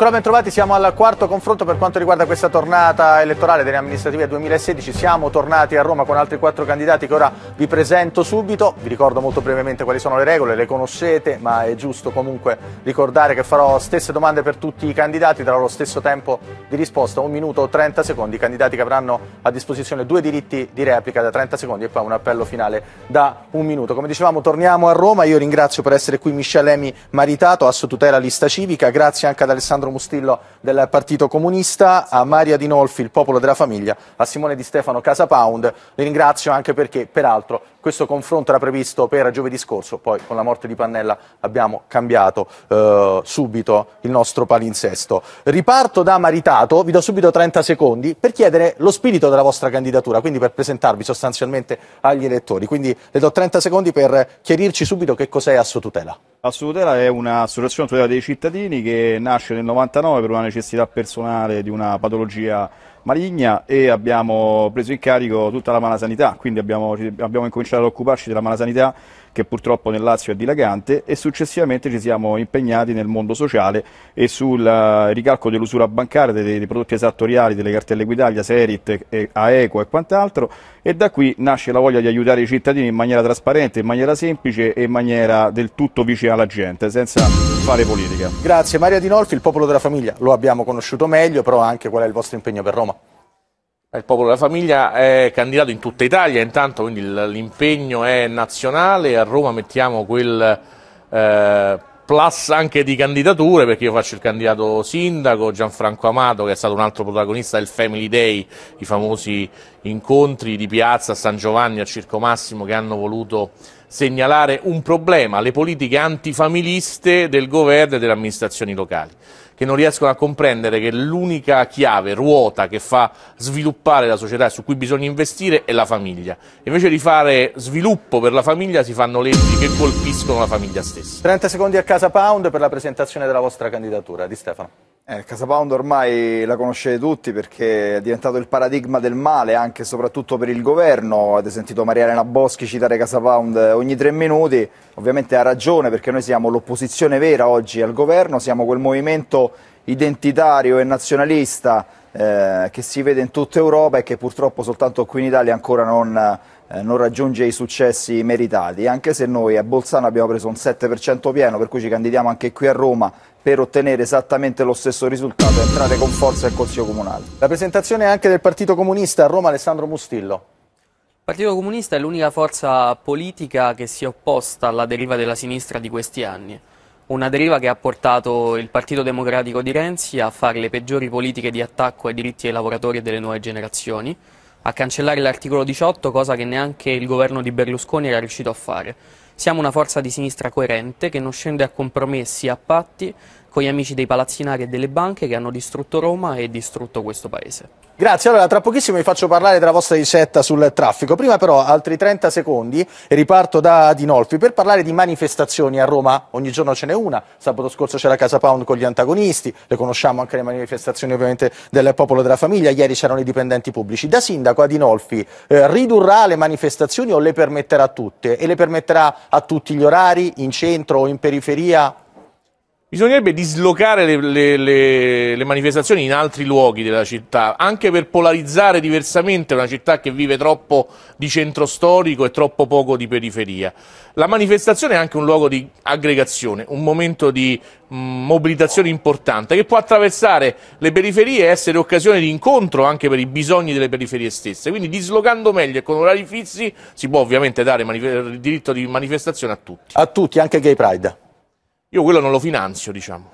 Ancora ben trovati, siamo al quarto confronto per quanto riguarda questa tornata elettorale delle amministrative 2016. Siamo tornati a Roma con altri quattro candidati che ora vi presento subito. Vi ricordo molto brevemente quali sono le regole, le conoscete, ma è giusto comunque ricordare che farò stesse domande per tutti i candidati, darò lo stesso tempo di risposta, un minuto o 30 secondi. I candidati che avranno a disposizione due diritti di replica da 30 secondi e poi un appello finale da un minuto. Come dicevamo, torniamo a Roma. Io ringrazio per essere qui Michel Emi Maritato, Assotutela Lista Civica. Grazie anche ad Alessandro Alessandro Mustillo del Partito Comunista, a Maria Dinolfi, il popolo della famiglia, a Simone Di Stefano Casapound. Li ringrazio anche perché, peraltro, questo confronto era previsto per giovedì scorso, poi con la morte di Pannella abbiamo cambiato eh, subito il nostro palinsesto. Riparto da Maritato, vi do subito 30 secondi per chiedere lo spirito della vostra candidatura, quindi per presentarvi sostanzialmente agli elettori. Quindi le do 30 secondi per chiarirci subito che cos'è Assotutela. Assotutela è un'associazione tutela dei cittadini che nasce nel 99 per una necessità personale di una patologia maligna e abbiamo preso in carico tutta la malasanità, quindi abbiamo, abbiamo incominciato ad occuparci della malasanità che purtroppo nel Lazio è dilagante e successivamente ci siamo impegnati nel mondo sociale e sul eh, ricalco dell'usura bancaria, dei, dei, prodotti esattoriali, delle cartelle guidaglia, Serit, e, AECO e quant'altro e da qui nasce la voglia di aiutare i cittadini in maniera trasparente, in maniera semplice e in maniera del tutto vicina alla gente, senza fare politica. Grazie Maria Dinolfi, il popolo della famiglia lo abbiamo conosciuto meglio, però anche qual è il vostro impegno per Roma? Il popolo della famiglia è candidato in tutta Italia, intanto quindi l'impegno è nazionale, a Roma mettiamo quel eh, plus anche di candidature perché io faccio il candidato sindaco Gianfranco Amato che è stato un altro protagonista del Family Day, i famosi incontri di piazza a San Giovanni a Circo Massimo che hanno voluto segnalare un problema, le politiche antifamiliste del governo e delle amministrazioni locali che non riescono a comprendere che l'unica chiave, ruota che fa sviluppare la società e su cui bisogna investire è la famiglia. Invece di fare sviluppo per la famiglia si fanno leggi che colpiscono la famiglia stessa. 30 secondi a Casa Pound per la presentazione della vostra candidatura. Di Stefano. Eh, Pound ormai la conoscete tutti perché è diventato il paradigma del male anche e soprattutto per il governo. Avete sentito Maria Elena Boschi citare Casa Pound ogni tre minuti. Ovviamente ha ragione perché noi siamo l'opposizione vera oggi al governo, siamo quel movimento identitario e nazionalista eh, che si vede in tutta Europa e che purtroppo soltanto qui in Italia ancora non eh, non raggiunge i successi meritati, anche se noi a Bolzano abbiamo preso un 7% pieno, per cui ci candidiamo anche qui a Roma per ottenere esattamente lo stesso risultato e entrare con forza al Consiglio Comunale. La presentazione anche del Partito Comunista a Roma, Alessandro Mustillo. Il Partito Comunista è l'unica forza politica che si è opposta alla deriva della sinistra di questi anni. Una deriva che ha portato il Partito Democratico di Renzi a fare le peggiori politiche di attacco ai diritti dei lavoratori e delle nuove generazioni, a cancellare l'articolo 18, cosa che neanche il governo di Berlusconi era riuscito a fare. Siamo una forza di sinistra coerente che non scende a compromessi, a patti, con gli amici dei palazzinari e delle banche che hanno distrutto Roma e distrutto questo paese. Grazie, allora tra pochissimo vi faccio parlare della vostra ricetta sul traffico, prima però altri 30 secondi e riparto da Dinolfi per parlare di manifestazioni a Roma, ogni giorno ce n'è una, sabato scorso c'era Casa Pound con gli antagonisti, le conosciamo anche le manifestazioni ovviamente del popolo della famiglia, ieri c'erano i dipendenti pubblici, da sindaco a Dinolfi eh, ridurrà le manifestazioni o le permetterà tutte e le permetterà a tutti gli orari, in centro o in periferia? Bisognerebbe dislocare le, le, le, le, manifestazioni in altri luoghi della città, anche per polarizzare diversamente una città che vive troppo di centro storico e troppo poco di periferia. La manifestazione è anche un luogo di aggregazione, un momento di mm, mobilitazione importante che può attraversare le periferie e essere occasione di incontro anche per i bisogni delle periferie stesse. Quindi dislocando meglio e con orari fissi si può ovviamente dare il diritto di manifestazione a tutti. A tutti, anche Gay Pride. Io quello non lo finanzio, diciamo.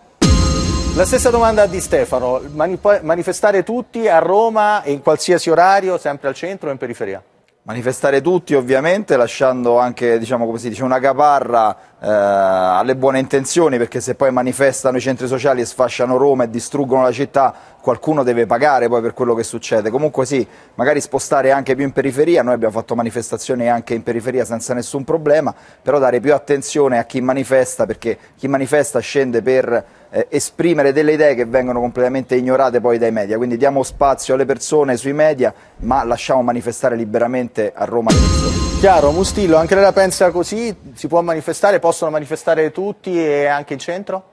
La stessa domanda di Stefano, manifestare tutti a Roma e in qualsiasi orario, sempre al centro o in periferia? Manifestare tutti ovviamente, lasciando anche diciamo, dice, una caparra eh, alle buone intenzioni, perché se poi manifestano i centri sociali e sfasciano Roma e distruggono la città, qualcuno deve pagare poi per quello che succede. Comunque sì, magari spostare anche più in periferia, noi abbiamo fatto manifestazioni anche in periferia senza nessun problema, però dare più attenzione a chi manifesta, perché chi manifesta scende per eh, esprimere delle idee che vengono completamente ignorate poi dai media, quindi diamo spazio alle persone sui media, ma lasciamo manifestare liberamente a Roma Chiaro, Mustillo, anche lei la pensa così? Si può manifestare, possono manifestare tutti e anche in centro?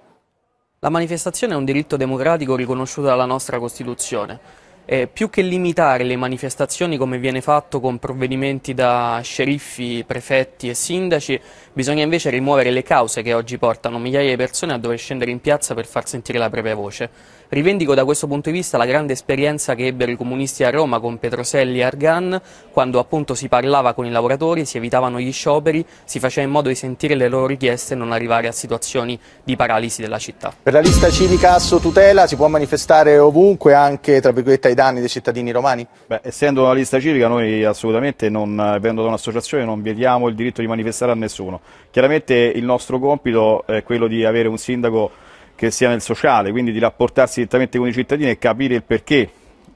La manifestazione è un diritto democratico riconosciuto dalla nostra Costituzione. Eh, più che limitare le manifestazioni come viene fatto con provvedimenti da sceriffi, prefetti e sindaci, Bisogna invece rimuovere le cause che oggi portano migliaia di persone a dover scendere in piazza per far sentire la propria voce. Rivendico da questo punto di vista la grande esperienza che ebbero i comunisti a Roma con Petroselli e Argan, quando appunto si parlava con i lavoratori, si evitavano gli scioperi, si faceva in modo di sentire le loro richieste e non arrivare a situazioni di paralisi della città. Per la lista civica Asso Tutela si può manifestare ovunque, anche tra virgolette ai danni dei cittadini romani? Beh, essendo una lista civica noi assolutamente, non, eh, venendo da un'associazione, non vietiamo il diritto di manifestare a nessuno. Chiaramente il nostro compito è quello di avere un sindaco che sia nel sociale, quindi di rapportarsi direttamente con i cittadini e capire il perché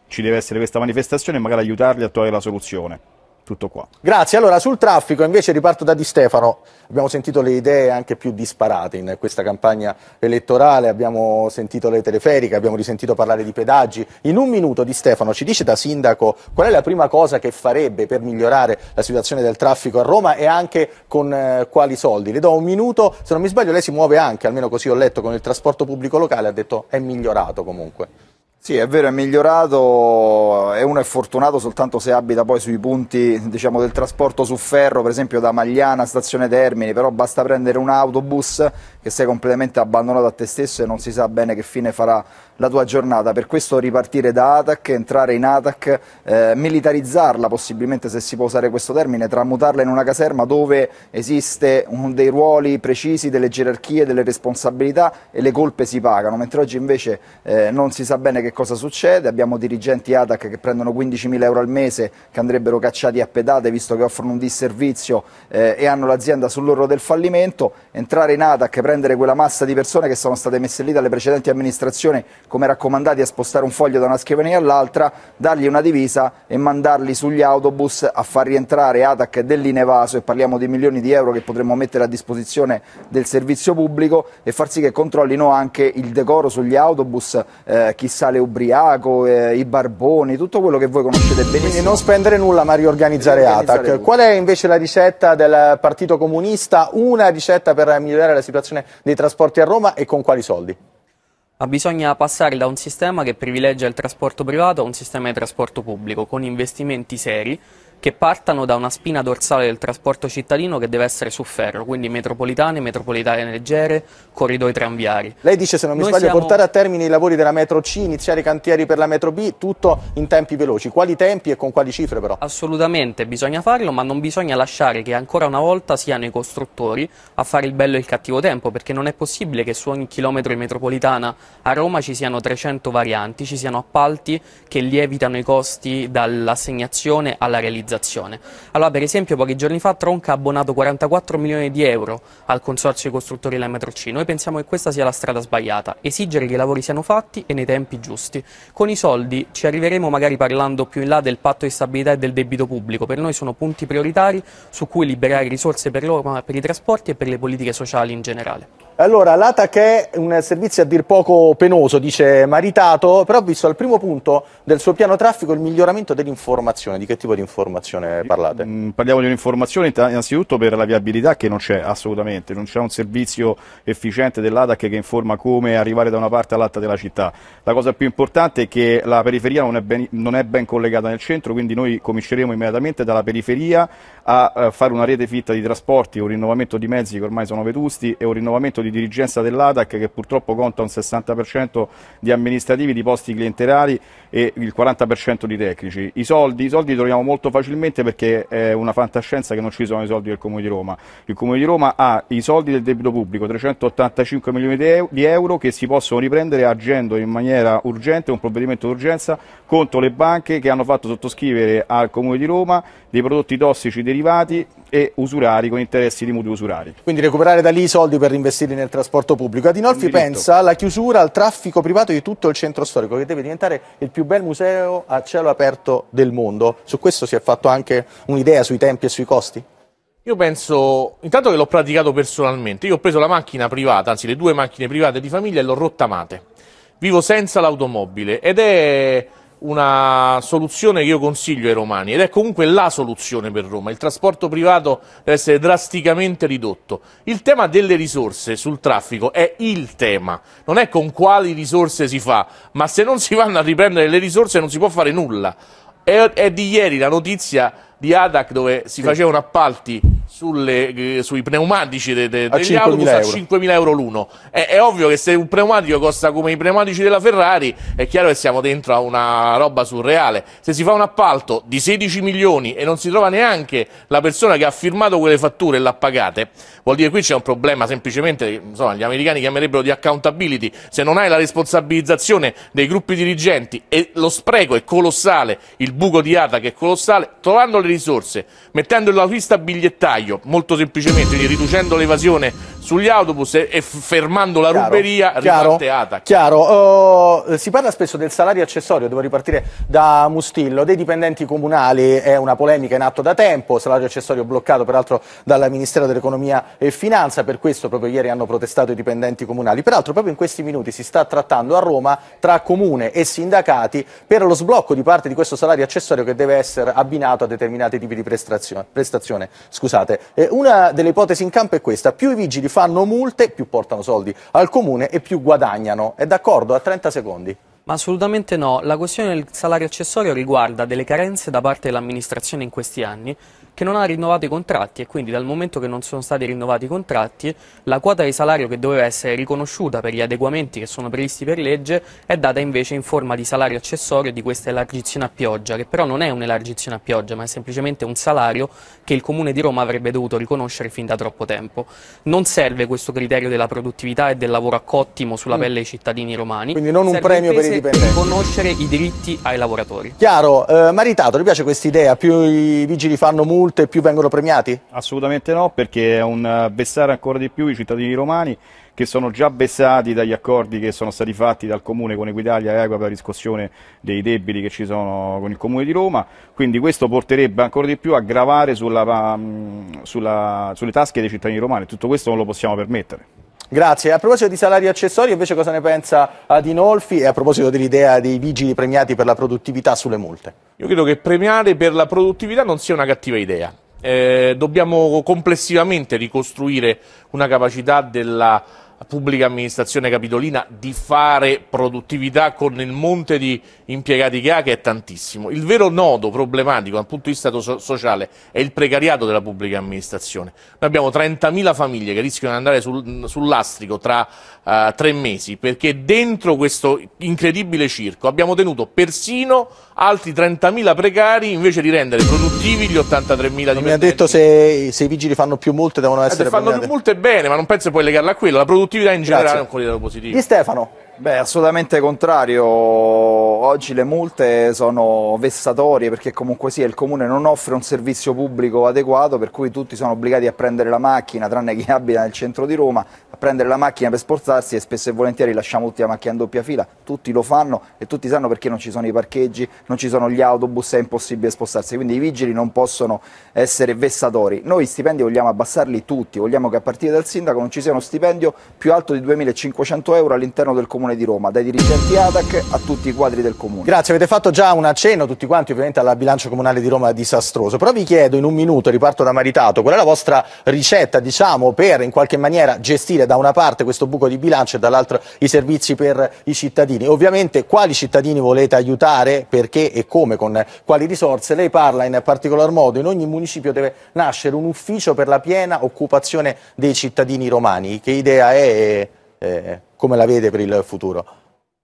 ci deve essere questa manifestazione e magari aiutarli a trovare la soluzione tutto qua. Grazie. Allora, sul traffico invece riparto da Di Stefano. Abbiamo sentito le idee anche più disparate in questa campagna elettorale, abbiamo sentito le teleferiche, abbiamo risentito parlare di pedaggi. In un minuto Di Stefano ci dice da sindaco qual è la prima cosa che farebbe per migliorare la situazione del traffico a Roma e anche con eh, quali soldi. Le do un minuto, se non mi sbaglio lei si muove anche, almeno così ho letto, con il trasporto pubblico locale, ha detto è migliorato comunque. Sì, è vero, è migliorato e uno è fortunato soltanto se abita poi sui punti diciamo, del trasporto su ferro, per esempio da Magliana, stazione Termini, però basta prendere un autobus che sei completamente abbandonato a te stesso e non si sa bene che fine farà la tua giornata. Per questo ripartire da ATAC, entrare in ATAC, eh, militarizzarla possibilmente se si può usare questo termine, tramutarla in una caserma dove esiste un, dei ruoli precisi, delle gerarchie, delle responsabilità e le colpe si pagano, mentre oggi invece eh, non si sa bene che cosa succede, abbiamo dirigenti ATAC che prendono 15.000 euro al mese che andrebbero cacciati a pedate visto che offrono un disservizio eh, e hanno l'azienda sull'orlo del fallimento, entrare in ATAC, prendere prendere quella massa di persone che sono state messe lì dalle precedenti amministrazioni come raccomandati a spostare un foglio da una scrivania all'altra, dargli una divisa e mandarli sugli autobus a far rientrare Atac dell'Inevaso e parliamo di milioni di euro che potremmo mettere a disposizione del servizio pubblico e far sì che controllino anche il decoro sugli autobus, eh, chi sale ubriaco, eh, i barboni, tutto quello che voi conoscete benissimo. Quindi non spendere nulla ma riorganizzare, riorganizzare Atac. Qual è invece la ricetta del Partito Comunista? Una ricetta per migliorare la situazione dei trasporti a Roma e con quali soldi? Ma bisogna passare da un sistema che privilegia il trasporto privato a un sistema di trasporto pubblico con investimenti seri che partano da una spina dorsale del trasporto cittadino che deve essere su ferro, quindi metropolitane, metropolitane leggere, corridoi tranviari. Lei dice, se non mi Noi sbaglio, siamo... portare a termine i lavori della metro C, iniziare i cantieri per la metro B, tutto in tempi veloci. Quali tempi e con quali cifre però? Assolutamente, bisogna farlo, ma non bisogna lasciare che ancora una volta siano i costruttori a fare il bello e il cattivo tempo, perché non è possibile che su ogni chilometro di metropolitana a Roma ci siano 300 varianti, ci siano appalti che lievitano i costi dall'assegnazione alla realizzazione privatizzazione. Allora, per esempio, pochi giorni fa Tronca ha abbonato 44 milioni di euro al Consorzio di Costruttori della Metro C. Noi pensiamo che questa sia la strada sbagliata, esigere che i lavori siano fatti e nei tempi giusti. Con i soldi ci arriveremo magari parlando più in là del patto di stabilità e del debito pubblico. Per noi sono punti prioritari su cui liberare risorse per l'Oma, per i trasporti e per le politiche sociali in generale. Allora, l'ATAC è un servizio a dir poco penoso, dice Maritato, però ho visto al primo punto del suo piano traffico il miglioramento dell'informazione. Di che tipo di informazione? informazione parlate? Mm, parliamo di un'informazione innanzitutto per la viabilità che non c'è assolutamente, non c'è un servizio efficiente dell'ADAC che informa come arrivare da una parte all'altra della città. La cosa più importante è che la periferia non è ben, non è ben collegata nel centro, quindi noi cominceremo immediatamente dalla periferia a eh, fare una rete fitta di trasporti, un rinnovamento di mezzi che ormai sono vetusti e un rinnovamento di dirigenza dell'ADAC che purtroppo conta un 60% di amministrativi, di posti clienterali e il 40% di tecnici. I soldi, i soldi troviamo molto facilmente facilmente perché è una fantascienza che non ci sono i soldi del Comune di Roma. Il Comune di Roma ha i soldi del debito pubblico, 385 milioni di euro che si possono riprendere agendo in maniera urgente, un provvedimento d'urgenza, contro le banche che hanno fatto sottoscrivere al Comune di Roma dei prodotti tossici derivati e usurari con interessi di mutui usurari. Quindi recuperare da lì i soldi per investirli nel trasporto pubblico. Adinolfi pensa alla chiusura al traffico privato di tutto il centro storico che deve diventare il più bel museo a cielo aperto del mondo. Su questo si è fatto anche un'idea sui tempi e sui costi? Io penso, intanto che l'ho praticato personalmente, io ho preso la macchina privata, anzi le due macchine private di famiglia e l'ho rottamate. Vivo senza l'automobile ed è una soluzione che io consiglio ai romani ed è comunque la soluzione per Roma. Il trasporto privato deve essere drasticamente ridotto. Il tema delle risorse sul traffico è il tema, non è con quali risorse si fa, ma se non si vanno a riprendere le risorse non si può fare nulla. È, è di ieri la notizia di Adac dove si facevano appalti sulle, eh, sui pneumatici de, de, degli 5 autobus a 5.000 euro l'uno. È, è, ovvio che se un pneumatico costa come i pneumatici della Ferrari, è chiaro che siamo dentro a una roba surreale. Se si fa un appalto di 16 milioni e non si trova neanche la persona che ha firmato quelle fatture e l'ha pagate, vuol dire che qui c'è un problema semplicemente, insomma, gli americani chiamerebbero di accountability. Se non hai la responsabilizzazione dei gruppi dirigenti e lo spreco è colossale, il buco di ATA che è colossale, trovando le risorse, mettendo la lista bigliettaria Maio, molto semplicemente, quindi riducendo l'evasione sugli autobus e, e fermando la chiaro, ruberia riparte ATAC. Chiaro, uh, si parla spesso del salario accessorio, devo ripartire da Mustillo, dei dipendenti comunali, è una polemica in atto da tempo, salario accessorio bloccato peraltro dal Ministero dell'Economia e Finanza, per questo proprio ieri hanno protestato i dipendenti comunali. Peraltro proprio in questi minuti si sta trattando a Roma tra comune e sindacati per lo sblocco di parte di questo salario accessorio che deve essere abbinato a determinati tipi di prestazione. prestazione. Scusate. Eh, una delle ipotesi in campo è questa, più i vigili fanno multe, più portano soldi al comune e più guadagnano. È d'accordo? A 30 secondi. Ma assolutamente no, la questione del salario accessorio riguarda delle carenze da parte dell'amministrazione in questi anni che non ha rinnovato i contratti e quindi dal momento che non sono stati rinnovati i contratti la quota di salario che doveva essere riconosciuta per gli adeguamenti che sono previsti per legge è data invece in forma di salario accessorio di questa elargizione a pioggia, che però non è un'elargizione a pioggia ma è semplicemente un salario che il Comune di Roma avrebbe dovuto riconoscere fin da troppo tempo. Non serve questo criterio della produttività e del lavoro a cottimo sulla mm. pelle dei cittadini romani. Quindi non serve un premio per i dipendenti. riconoscere i diritti ai lavoratori. Chiaro, eh, Maritato, ti piace questa idea? Più i vigili fanno muro e più vengono premiati? Assolutamente no, perché è un eh, vessare ancora di più i cittadini romani che sono già vessati dagli accordi che sono stati fatti dal Comune con Equitalia e Equa per la riscossione dei debiti che ci sono con il Comune di Roma, quindi questo porterebbe ancora di più a gravare sulla, mm, sulla, sulle tasche dei cittadini romani, tutto questo non lo possiamo permettere. Grazie. A proposito di salari accessori, invece cosa ne pensa Adinolfi e a proposito dell'idea dei vigili premiati per la produttività sulle multe? Io credo che premiare per la produttività non sia una cattiva idea. Eh, dobbiamo complessivamente ricostruire una capacità della pubblica amministrazione capitolina di fare produttività con il monte di impiegati che ha, che è tantissimo. Il vero nodo problematico dal punto di vista sociale è il precariato della pubblica amministrazione. Noi abbiamo 30.000 famiglie che rischiano di andare sul, sul lastrico tra uh, tre mesi, perché dentro questo incredibile circo abbiamo tenuto persino altri 30.000 precari invece di rendere produttivi gli 83.000 dipendenti. Mi ha detto se, se, i vigili fanno più multe devono essere... Eh, se fanno premiate. più multe bene, ma non penso poi legarla a quello, la produttività in Grazie. generale è un corriere positivo. Di Stefano. Beh, assolutamente contrario. Oggi le multe sono vessatorie perché comunque sì, il comune non offre un servizio pubblico adeguato per cui tutti sono obbligati a prendere la macchina, tranne chi abita nel centro di Roma, a prendere la macchina per sforzarsi e spesso e volentieri lasciamo tutti la macchina in doppia fila, tutti lo fanno e tutti sanno perché non ci sono i parcheggi, non ci sono gli autobus, è impossibile spostarsi, quindi i vigili non possono essere vessatori. Noi stipendi vogliamo abbassarli tutti, vogliamo che a partire dal sindaco non ci sia uno stipendio più alto di 2.500 euro all'interno del comune Comune di Roma, dai dirigenti ADAC a tutti i quadri del Comune. Grazie, avete fatto già un accenno tutti quanti ovviamente alla bilancia comunale di Roma disastroso, però vi chiedo in un minuto, riparto da Maritato, qual è la vostra ricetta diciamo, per in qualche maniera gestire da una parte questo buco di bilancio e dall'altra i servizi per i cittadini? Ovviamente quali cittadini volete aiutare, perché e come, con quali risorse? Lei parla in particolar modo, in ogni municipio deve nascere un ufficio per la piena occupazione dei cittadini romani. Che idea è? eh, come la vede per il futuro?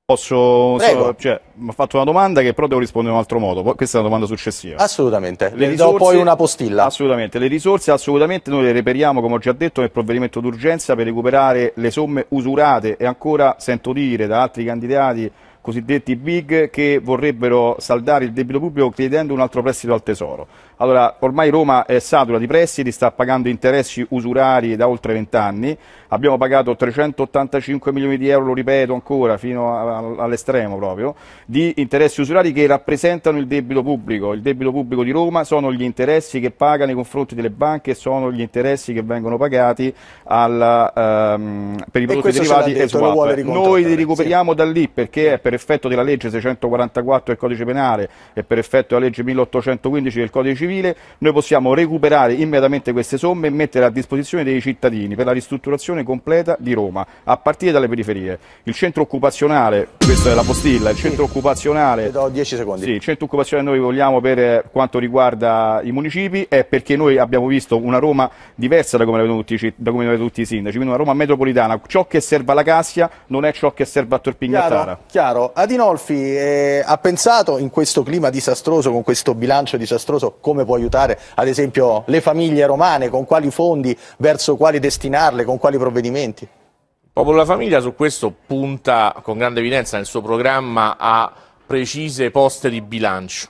Posso, so, cioè, mi ha fatto una domanda che però devo rispondere in un altro modo, questa è una domanda successiva. Assolutamente, le, le risorse, do poi una postilla. Assolutamente, le risorse assolutamente noi le reperiamo, come ho già detto, nel provvedimento d'urgenza per recuperare le somme usurate e ancora sento dire da altri candidati cosiddetti big che vorrebbero saldare il debito pubblico chiedendo un altro prestito al tesoro. Allora, ormai Roma è satura di prestiti, sta pagando interessi usurari da oltre vent'anni, abbiamo pagato 385 milioni di euro, lo ripeto ancora, fino all'estremo proprio, di interessi usurari che rappresentano il debito pubblico. Il debito pubblico di Roma sono gli interessi che paga nei confronti delle banche e sono gli interessi che vengono pagati alla, ehm, per i prodotti derivati detto, e swap. Noi li recuperiamo sì. da lì perché è per effetto della legge 644 del codice penale e per effetto della legge 1815 del codice civile, noi possiamo recuperare immediatamente queste somme e mettere a disposizione dei cittadini per la ristrutturazione riqualificazione completa di Roma, a partire dalle periferie. Il centro occupazionale, questa è la postilla, il centro occupazionale... Ti do 10 secondi. Sì, il centro occupazionale noi vogliamo per eh, quanto riguarda i municipi è perché noi abbiamo visto una Roma diversa da come la tutti, tutti i sindaci, quindi una Roma metropolitana. Ciò che serve alla Cassia non è ciò che serve a Torpignattara. Chiaro, chiaro. Adinolfi eh, ha pensato in questo clima disastroso, con questo bilancio disastroso, come può aiutare ad esempio le famiglie romane, con quali fondi, verso quali destinarle, con quali provvedimenti? provvedimenti. Il Popolo della Famiglia su questo punta con grande evidenza nel suo programma a precise poste di bilancio.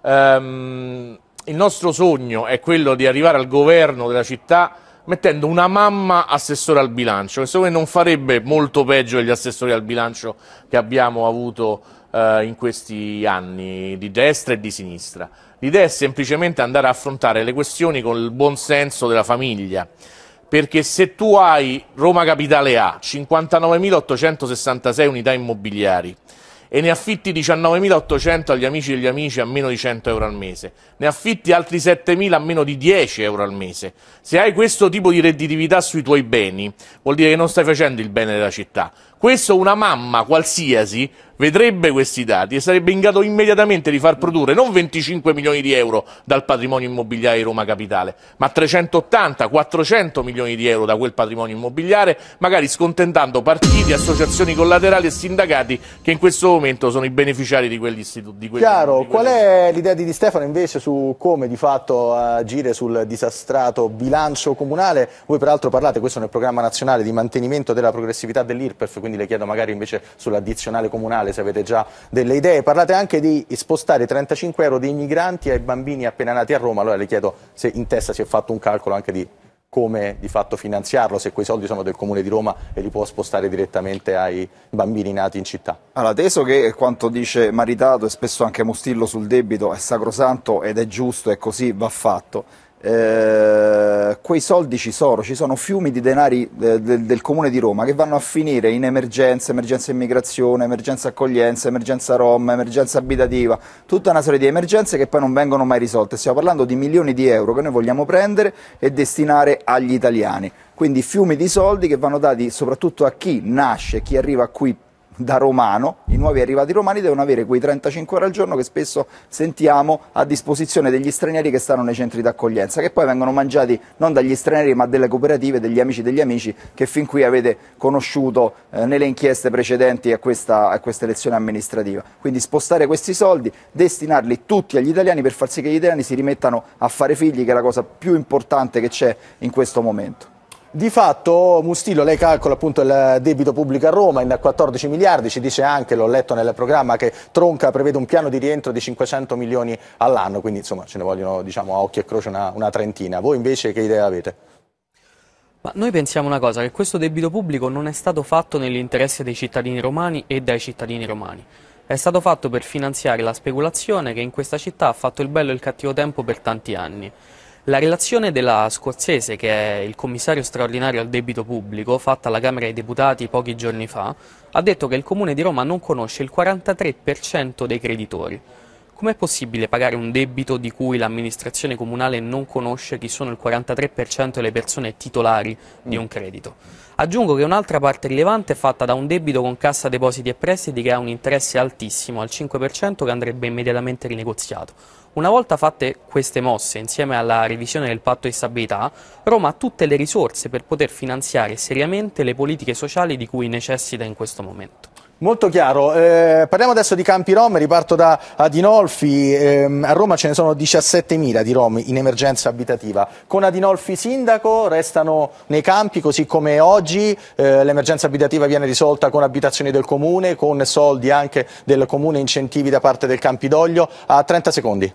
Um, il nostro sogno è quello di arrivare al governo della città mettendo una mamma assessore al bilancio, che secondo me non farebbe molto peggio degli assessori al bilancio che abbiamo avuto eh, in questi anni, di destra e di sinistra. L'idea è semplicemente andare a affrontare le questioni con il buon senso della famiglia perché se tu hai Roma Capitale A, 59.866 unità immobiliari, e ne affitti 19.800 agli amici degli amici a meno di 100 euro al mese, ne affitti altri 7.000 a meno di 10 euro al mese. Se hai questo tipo di redditività sui tuoi beni, vuol dire che non stai facendo il bene della città. Questo una mamma qualsiasi vedrebbe questi dati e sarebbe in grado immediatamente di far produrre non 25 milioni di euro dal patrimonio immobiliare di Roma Capitale, ma 380-400 milioni di euro da quel patrimonio immobiliare, magari scontentando partiti, associazioni collaterali e sindacati che in questo momento momento sono i beneficiari di quegli istituti. Chiaro, di qual è l'idea di Di Stefano invece su come di fatto agire sul disastrato bilancio comunale? Voi peraltro parlate, questo nel programma nazionale, di mantenimento della progressività dell'IRPEF, quindi le chiedo magari invece sull'addizionale comunale se avete già delle idee. Parlate anche di spostare 35 euro dei migranti ai bambini appena nati a Roma, allora le chiedo se in testa si è fatto un calcolo anche di come di fatto finanziarlo, se quei soldi sono del Comune di Roma e li può spostare direttamente ai bambini nati in città. Allora, teso che eh, quanto dice Maritato e spesso anche Mustillo sul debito è sacrosanto ed è giusto e così va fatto, eh, quei soldi ci sono, ci sono fiumi di denari de, eh, de, del comune di Roma che vanno a finire in emergenze, emergenza immigrazione, emergenza accoglienza, emergenza Roma, emergenza abitativa, tutta una serie di emergenze che poi non vengono mai risolte. Stiamo parlando di milioni di euro che noi vogliamo prendere e destinare agli italiani. Quindi fiumi di soldi che vanno dati soprattutto a chi nasce, chi arriva qui da romano, i nuovi arrivati romani devono avere quei 35 ore al giorno che spesso sentiamo a disposizione degli stranieri che stanno nei centri d'accoglienza, che poi vengono mangiati non dagli stranieri ma dalle cooperative, degli amici degli amici che fin qui avete conosciuto eh, nelle inchieste precedenti a questa, a questa elezione amministrativa. Quindi spostare questi soldi, destinarli tutti agli italiani per far sì che gli italiani si rimettano a fare figli, che è la cosa più importante che c'è in questo momento. Di fatto Mustillo, lei calcola appunto il debito pubblico a Roma in 14 miliardi, ci dice anche, l'ho letto nel programma, che Tronca prevede un piano di rientro di 500 milioni all'anno, quindi insomma ce ne vogliono diciamo, a occhio e croce una, una trentina. Voi invece che idea avete? Ma noi pensiamo una cosa, che questo debito pubblico non è stato fatto nell'interesse dei cittadini romani e dai cittadini romani. È stato fatto per finanziare la speculazione che in questa città ha fatto il bello e il cattivo tempo per tanti anni. La relazione della Scorsese, che è il commissario straordinario al debito pubblico, fatta alla Camera dei Deputati pochi giorni fa, ha detto che il Comune di Roma non conosce il 43% dei creditori. Com'è possibile pagare un debito di cui l'amministrazione comunale non conosce chi sono il 43% delle persone titolari di un credito? Aggiungo che un'altra parte rilevante è fatta da un debito con cassa depositi e prestiti che ha un interesse altissimo, al 5%, che andrebbe immediatamente rinegoziato. Una volta fatte queste mosse, insieme alla revisione del patto di stabilità, Roma ha tutte le risorse per poter finanziare seriamente le politiche sociali di cui necessita in questo momento. Molto chiaro, eh, parliamo adesso di campi rom, riparto da Adinolfi, eh, a Roma ce ne sono 17.000 di rom in emergenza abitativa, con Adinolfi sindaco restano nei campi così come oggi, eh, l'emergenza abitativa viene risolta con abitazioni del comune, con soldi anche del comune, incentivi da parte del Campidoglio, a 30 secondi.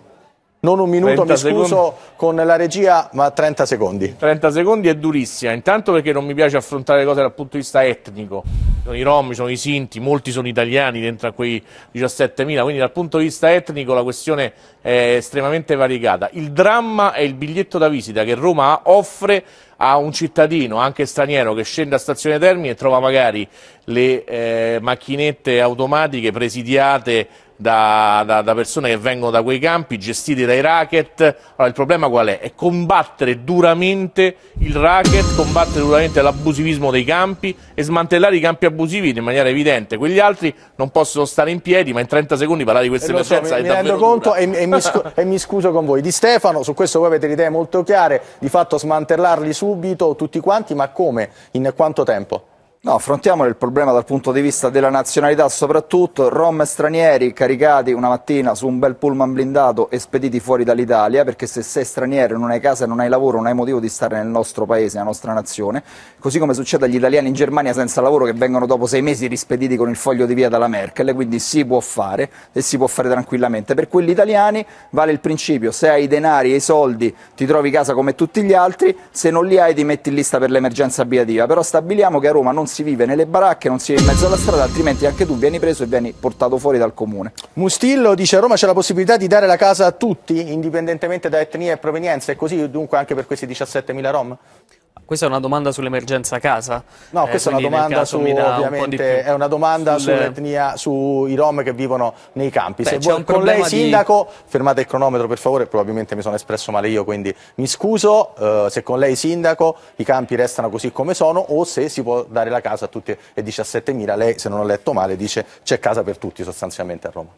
Non un minuto, mi scuso con la regia, ma 30 secondi. 30 secondi è durissima, intanto perché non mi piace affrontare le cose dal punto di vista etnico sono i Rom, sono i Sinti, molti sono italiani dentro a quei 17.000, quindi dal punto di vista etnico la questione è estremamente variegata. Il dramma è il biglietto da visita che Roma offre a un cittadino, anche straniero, che scende a Stazione Termini e trova magari le eh, macchinette automatiche presidiate da, da, da, persone che vengono da quei campi, gestiti dai racket. Allora, il problema qual è? È combattere duramente il racket, combattere duramente l'abusivismo dei campi e smantellare i campi abusivi in maniera evidente. Quegli altri non possono stare in piedi, ma in 30 secondi parlare di queste emergenze eh, so, mi, mi rendo conto e, e, mi e, mi scuso con voi. Di Stefano, su questo voi avete le idee molto chiare, di fatto smantellarli subito tutti quanti, ma come? In quanto tempo? No, affrontiamo il problema dal punto di vista della nazionalità, soprattutto rom stranieri caricati una mattina su un bel pullman blindato e spediti fuori dall'Italia, perché se sei straniero non hai casa, non hai lavoro, non hai motivo di stare nel nostro paese, nella nostra nazione, così come succede agli italiani in Germania senza lavoro che vengono dopo sei mesi rispediti con il foglio di via dalla Merkel, quindi si può fare e si può fare tranquillamente. Per quelli italiani vale il principio, se hai i denari e i soldi ti trovi casa come tutti gli altri, se non li hai ti metti in lista per l'emergenza abitativa, però stabiliamo che a Roma non si si vive nelle baracche, non si vive in mezzo alla strada, altrimenti anche tu vieni preso e vieni portato fuori dal comune. Mustillo dice a Roma c'è la possibilità di dare la casa a tutti, indipendentemente da etnia e provenienza, è così dunque anche per questi 17.000 rom? Questa è una domanda sull'emergenza casa? No, eh, questa è una domanda su, un è una domanda Sulle... sui Rom che vivono nei campi. Beh, Se vuoi, con lei sindaco, fermate il cronometro per favore, probabilmente mi sono espresso male io, quindi mi scuso. Eh, se con lei sindaco i campi restano così come sono o se si può dare la casa a tutti e 17.000, lei se non ho letto male dice c'è casa per tutti sostanzialmente a Roma.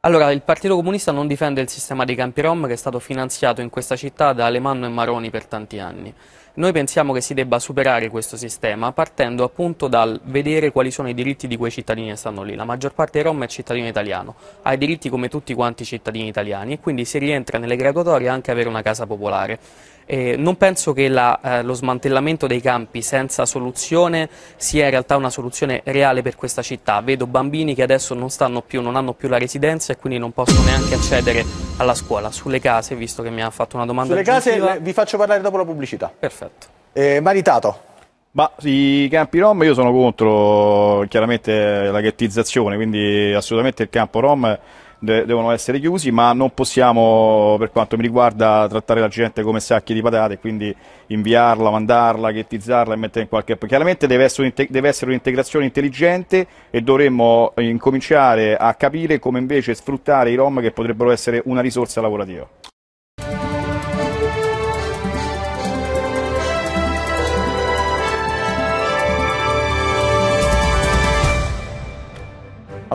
Allora, il Partito Comunista non difende il sistema dei campi Rom che è stato finanziato in questa città da Alemanno e Maroni per tanti anni. Noi pensiamo che si debba superare questo sistema partendo appunto dal vedere quali sono i diritti di quei cittadini che stanno lì. La maggior parte dei Rom è cittadino italiano, ha i diritti come tutti quanti i cittadini italiani e quindi si rientra nelle graduatorie anche avere una casa popolare. Eh, non penso che la, eh, lo smantellamento dei campi senza soluzione sia in realtà una soluzione reale per questa città. Vedo bambini che adesso non, stanno più, non hanno più la residenza e quindi non possono neanche accedere alla scuola. Sulle case, visto che mi ha fatto una domanda Sulle aggiuntiva... case vi faccio parlare dopo la pubblicità. Perfetto. Eh, maritato. Ma i campi rom io sono contro chiaramente la ghettizzazione, quindi assolutamente il campo rom de devono essere chiusi, ma non possiamo, per quanto mi riguarda, trattare la gente come sacchi di patate, quindi inviarla, mandarla, ghettizzarla e mettere in qualche... Chiaramente deve essere un'integrazione intelligente e dovremmo incominciare a capire come invece sfruttare i ROM che potrebbero essere una risorsa lavorativa.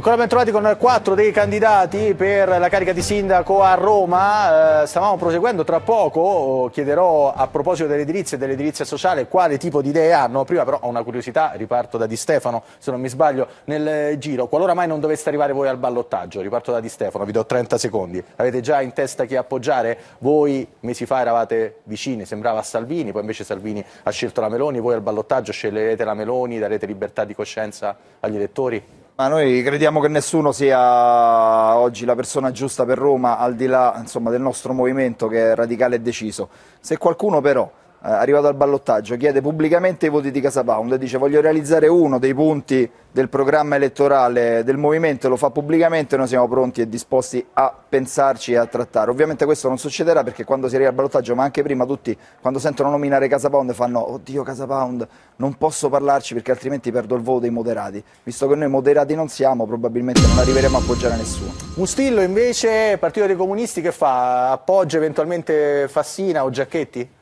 Ancora ben trovati con quattro dei candidati per la carica di sindaco a Roma. Eh, stavamo proseguendo tra poco, chiederò a proposito dell'edilizia e dell'edilizia sociale quale tipo di idee hanno. Prima però ho una curiosità, riparto da Di Stefano, se non mi sbaglio, nel giro. Qualora mai non doveste arrivare voi al ballottaggio, riparto da Di Stefano, vi do 30 secondi. Avete già in testa chi appoggiare? Voi mesi fa eravate vicini, sembrava Salvini, poi invece Salvini ha scelto la Meloni, voi al ballottaggio sceglierete la Meloni, darete libertà di coscienza agli elettori? Ma noi crediamo che nessuno sia oggi la persona giusta per Roma, al di là insomma, del nostro movimento che è radicale e deciso. Se qualcuno però eh, arrivato al ballottaggio, chiede pubblicamente i voti di Casa Pound e dice voglio realizzare uno dei punti del programma elettorale del movimento, lo fa pubblicamente, noi siamo pronti e disposti a pensarci e a trattare. Ovviamente questo non succederà perché quando si arriva al ballottaggio, ma anche prima tutti quando sentono nominare Casa Pound fanno oddio Casa Pound, non posso parlarci perché altrimenti perdo il voto dei moderati. Visto che noi moderati non siamo, probabilmente non arriveremo a appoggiare nessuno. Mustillo invece, Partito dei Comunisti che fa? Appoggia eventualmente Fassina o Giacchetti?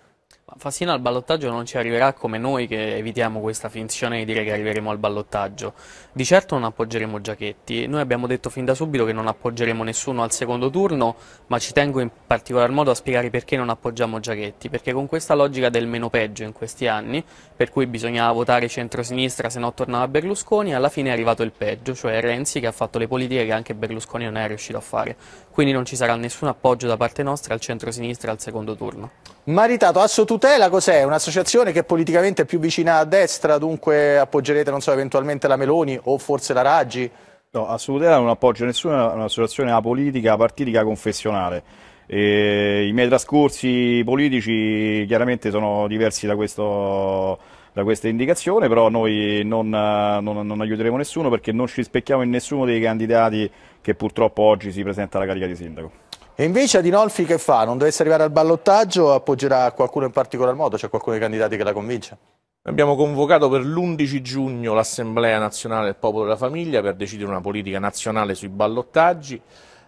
Fassina al ballottaggio non ci arriverà come noi che evitiamo questa finzione di dire che arriveremo al ballottaggio. Di certo non appoggeremo Giachetti, noi abbiamo detto fin da subito che non appoggeremo nessuno al secondo turno, ma ci tengo in particolar modo a spiegare perché non appoggiamo Giachetti, perché con questa logica del meno peggio in questi anni, per cui bisognava votare centrosinistra se no tornava Berlusconi, alla fine è arrivato il peggio, cioè Renzi che ha fatto le politiche che anche Berlusconi non è riuscito a fare. Quindi non ci sarà nessun appoggio da parte nostra al centrosinistra al secondo turno. Maritato, assolutamente tutela cos'è? Un'associazione che politicamente è più vicina a destra, dunque appoggerete, non so, eventualmente la Meloni o forse la Raggi? No, assolutamente non appoggio nessuna, è un'associazione apolitica, partitica, confessionale. E I miei trascorsi politici chiaramente sono diversi da, questo, da questa indicazione, però noi non, non, non aiuteremo nessuno perché non ci rispecchiamo in nessuno dei candidati che purtroppo oggi si presenta alla carica di sindaco. E invece Adinolfi che fa? Non dovesse arrivare al ballottaggio o appoggerà qualcuno in particolar modo? C'è qualcuno dei candidati che la convince? Abbiamo convocato per l'11 giugno l'Assemblea Nazionale del Popolo della Famiglia per decidere una politica nazionale sui ballottaggi.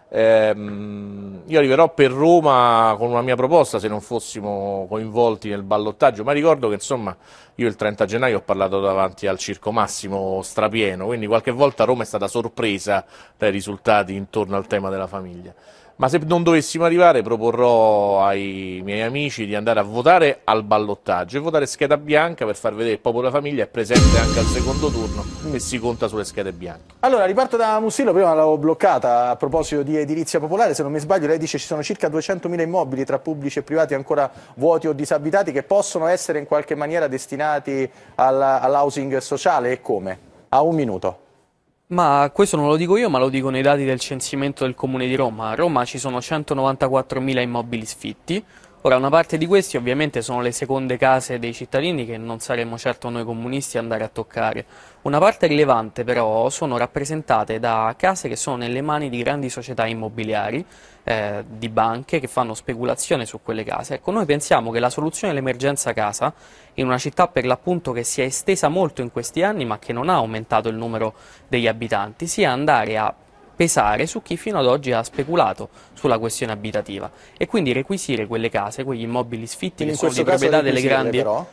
Ehm, io arriverò per Roma con una mia proposta se non fossimo coinvolti nel ballottaggio, ma ricordo che insomma io il 30 gennaio ho parlato davanti al Circo Massimo strapieno, quindi qualche volta Roma è stata sorpresa dai risultati intorno al tema della famiglia ma se non dovessimo arrivare proporrò ai miei amici di andare a votare al ballottaggio e votare scheda bianca per far vedere che il popolo della famiglia è presente anche al secondo turno mm. e si conta sulle schede bianche. Allora, riparto da Mussillo, prima l'avevo bloccata a proposito di edilizia popolare, se non mi sbaglio lei dice ci sono circa 200.000 immobili tra pubblici e privati ancora vuoti o disabitati che possono essere in qualche maniera destinati all'housing sociale e come? A un minuto. Ma questo non lo dico io, ma lo dicono i dati del censimento del Comune di Roma. A Roma ci sono 194.000 immobili sfitti, Ora, una parte di questi ovviamente sono le seconde case dei cittadini che non saremmo certo noi comunisti andare a toccare. Una parte rilevante però sono rappresentate da case che sono nelle mani di grandi società immobiliari, eh, di banche che fanno speculazione su quelle case. Ecco, noi pensiamo che la soluzione all'emergenza casa, in una città per l'appunto che si è estesa molto in questi anni ma che non ha aumentato il numero degli abitanti, sia andare a pesare su chi fino ad oggi ha speculato sulla questione abitativa e quindi requisire quelle case, quegli immobili sfitti quindi che sono di proprietà delle grandi... Però?